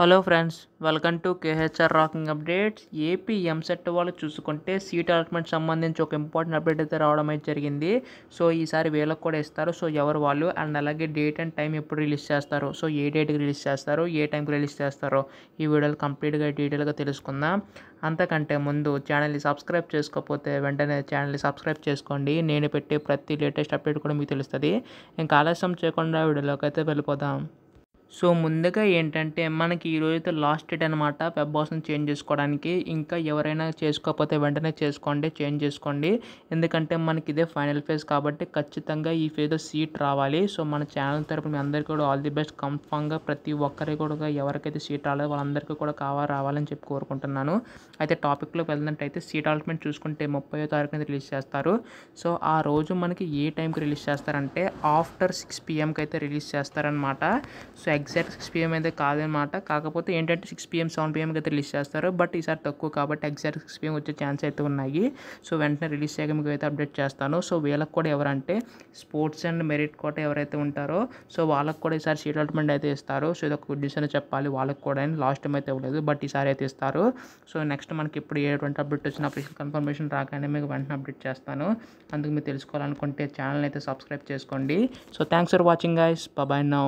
hello friends welcome to KHR rocking updates AP EAMCET వాళ్ళు చూసుకుంటే seat allotment సంబంధించి ఒక ఇంపార్టెంట్ అప్డేట్ అయితే రావడం అయితే జరిగింది సో ఈసారి వీళ్ళకి కూడా ఇస్తారు సో ఎవరు వాళ్ళు అండ్ అలాగే డేట్ అండ్ టైం ఎప్పుడు రిలీజ్ చేస్తారు సో ఏ డేట్కి రిలీజ్ చేస్తారు ఏ టైంకి రిలీజ్ చేస్తారో ఈ వీడియోలు కంప్లీట్గా డీటెయిల్గా తెలుసుకుందాం అంతకంటే ముందు ఛానల్ని సబ్స్క్రైబ్ చేసుకోకపోతే వెంటనే ఛానల్ని సబ్స్క్రైబ్ చేసుకోండి నేను పెట్టే ప్రతి లేటెస్ట్ అప్డేట్ కూడా మీకు తెలుస్తుంది ఇంకా ఆలస్యం చేయకుండా వీడియోలోకి అయితే వెళ్ళిపోదాం సో ముందుగా ఏంటంటే మనకి ఈ రోజుతో లాస్ట్ డేట్ అనమాట పెబ్ హౌస్ని చేంజ్ చేసుకోవడానికి ఇంకా ఎవరైనా చేసుకోకపోతే వెంటనే చేసుకోండి చేంజ్ చేసుకోండి ఎందుకంటే మనకి ఇదే ఫైనల్ ఫేజ్ కాబట్టి ఖచ్చితంగా ఈ ఫేజ్లో సీట్ రావాలి సో మన ఛానల్ తరపున మీ అందరికీ కూడా ఆల్ ది బెస్ట్ కన్ఫామ్గా ప్రతి ఒక్కరికి కూడా ఎవరికైతే సీట్ రాలేదు వాళ్ళందరికీ కూడా కావా రావాలని చెప్పి కోరుకుంటున్నాను అయితే టాపిక్లోకి వెళ్ళినట్టయితే సీట్ అలాట్మెంట్ చూసుకుంటే ముప్పై తారీఖున రిలీజ్ చేస్తారు సో ఆ రోజు మనకి ఏ టైంకి రిలీజ్ చేస్తారంటే ఆఫ్టర్ సిక్స్ పిఎంకి అయితే రిలీజ్ చేస్తారనమాట సో ఎగ్జాక్ట్ సిక్స్ పిఎం అయితే కాదనమాట కాకపోతే ఏంటంటే సిక్స్ పిఎం సెవెన్ పిఎంకి అయితే రిలీజ్ చేస్తారు బట్ ఈసారి తక్కువ కాబట్టి ఎగ్జాక్ట్ సిక్స్ పిఎం వచ్చే ఛాన్స్ అయితే ఉన్నాయి సో వెంటనే రిలీజ్ చేయక మీకు అయితే అప్డేట్ చేస్తాను సో వీళ్ళకి కూడా ఎవరంటే స్పోర్ట్స్ అండ్ మెరిట్ కోట ఎవరైతే ఉంటారో సో వాళ్ళకి కూడా ఈసారి సీట్ అలాట్మెంట్ అయితే ఇస్తారు సో ఇది ఒక గుడ్ న్యూస్ అని చెప్పాలి వాళ్ళకి కూడా అని లాస్ట్ టైం అయితే ఇవ్వలేదు బట్ ఈసారి అయితే ఇస్తారు సో నెక్స్ట్ మనకి ఇప్పుడు ఏటువంటి అప్డేట్ వచ్చిన అప్లికేషన్ కన్ఫర్మేషన్ రాగానే మీకు వెంటనే అప్డేట్ చేస్తాను అందుకు మీరు తెలుసుకోవాలనుకుంటే ఛానల్ అయితే సబ్స్క్రైబ్ చేసుకోండి so thanks for watching guys bye now